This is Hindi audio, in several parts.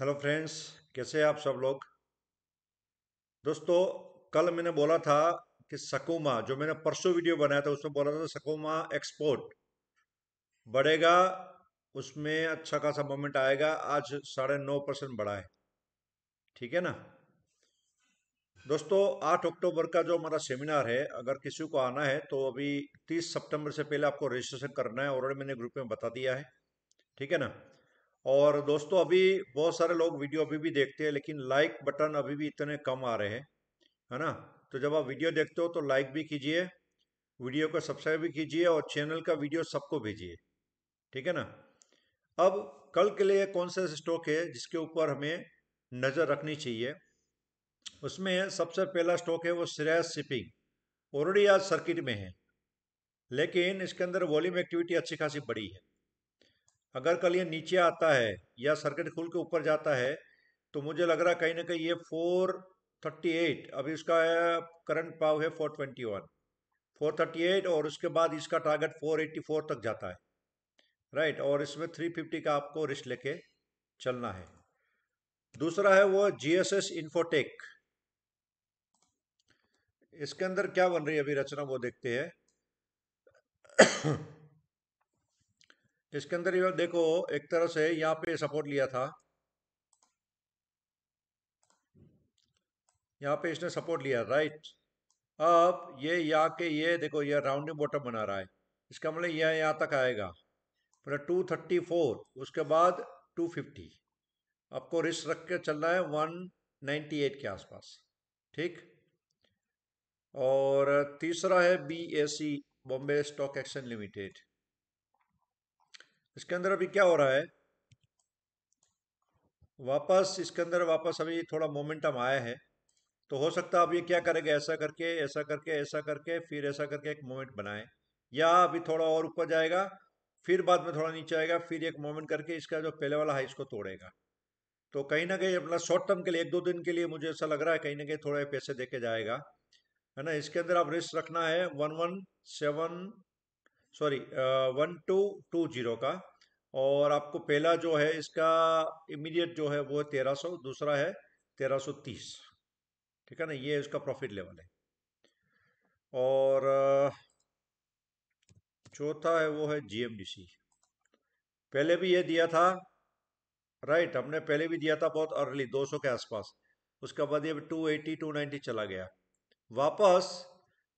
हेलो फ्रेंड्स कैसे आप सब लोग दोस्तों कल मैंने बोला था कि सकोमा जो मैंने परसों वीडियो बनाया था उसमें बोला था सकोमा एक्सपोर्ट बढ़ेगा उसमें अच्छा खासा मोमेंट आएगा आज साढ़े नौ परसेंट बढ़ा है ठीक है ना दोस्तों आठ अक्टूबर का जो हमारा सेमिनार है अगर किसी को आना है तो अभी तीस सितंबर से पहले आपको रजिस्ट्रेशन करना है ऑलरेडी मैंने ग्रुप में बता दिया है ठीक है ना और दोस्तों अभी बहुत सारे लोग वीडियो अभी भी देखते हैं लेकिन लाइक बटन अभी भी इतने कम आ रहे हैं है ना तो जब आप वीडियो देखते हो तो लाइक भी कीजिए वीडियो को सब्सक्राइब भी कीजिए और चैनल का वीडियो सबको भेजिए ठीक है ना अब कल के लिए कौन सा स्टॉक है जिसके ऊपर हमें नज़र रखनी चाहिए उसमें सबसे पहला स्टॉक है वो श्रेयस शिपिंग ऑलरेडी आज सर्किट में है लेकिन इसके अंदर वॉल्यूम एक्टिविटी अच्छी खासी बड़ी है अगर कल ये नीचे आता है या सर्किट खुल के ऊपर जाता है तो मुझे लग रहा कहीं ना कहीं ये फोर थर्टी एट अभी इसका करंट पाव है four twenty one four thirty eight और उसके बाद इसका टारगेट फोर एट्टी फोर तक जाता है राइट और इसमें थ्री फिफ्टी का आपको रिस्क लेके चलना है दूसरा है वो जीएसएस इन्फोटेक इसके अंदर क्या बन रही है अभी रचना वो देखते हैं इसके अंदर ये देखो एक तरह से यहाँ पे सपोर्ट लिया था यहाँ पे इसने सपोर्ट लिया राइट अब ये यहाँ के ये देखो ये राउंडिंग बॉटम बना रहा है इसका मतलब यह यहाँ तक आएगा मतलब टू थर्टी फोर उसके बाद टू फिफ्टी आपको रिस्क रख के चलना है वन नाइन्टी एट के आसपास ठीक और तीसरा है B A C Bombay stock exchange limited इसके अंदर अभी क्या हो रहा है वापस इसके अंदर वापस अभी थोड़ा मोमेंटम आया है तो हो सकता है अब ये क्या करेगा ऐसा करके ऐसा करके ऐसा करके फिर ऐसा करके एक मोमेंट बनाए या अभी थोड़ा और ऊपर जाएगा फिर बाद में थोड़ा नीचे आएगा फिर एक मोमेंट करके इसका जो पहले वाला हाई इसको तोड़ेगा तो कहीं ना कहीं अपना शॉर्ट टर्म के लिए एक दो दिन के लिए मुझे ऐसा लग रहा है कहीं ना कहीं थोड़े पैसे दे के जाएगा है ना इसके अंदर आप रिस्क रखना है one one seven sorry one two two zero का और आपको पहला जो है इसका इमीडिएट जो है वो है तेरह सौ दूसरा है तेरह सौ तीस ठीक है ना ये उसका प्रॉफिट लेवल है और चौथा है वो है जीएमडीसी पहले भी ये दिया था राइट हमने पहले भी दिया था बहुत अर्ली 200 के आसपास उसके बाद ये 280 290 चला गया वापस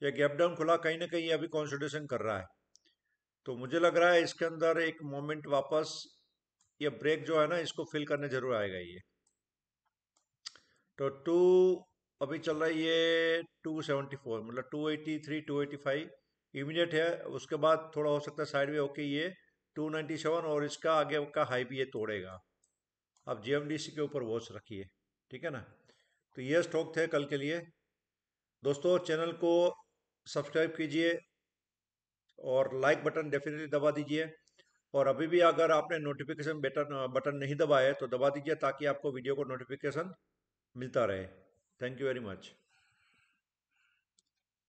ये गैप डाउन खुला कहीं ना कहीं अभी कॉन्स्टिट्यूशन कर रहा है तो मुझे लग रहा है इसके अंदर एक मोमेंट वापस ये ब्रेक जो है ना इसको फिल करने जरूर आएगा ये तो टू अभी चल रहा है ये 274 मतलब 283 285 इमीडिएट है उसके बाद थोड़ा हो सकता है साइड में ओके ये 297 और इसका आगे का हाई भी ये तोड़ेगा अब जीएमडीसी के ऊपर वॉच रखिए ठीक है ना तो ये स्टॉक थे कल के लिए दोस्तों चैनल को सब्सक्राइब कीजिए और लाइक बटन डेफिनेटली दबा दीजिए और अभी भी अगर आपने नोटिफिकेशन बटन बटन नहीं दबाया है तो दबा दीजिए ताकि आपको वीडियो को नोटिफिकेशन मिलता रहे थैंक यू वेरी मच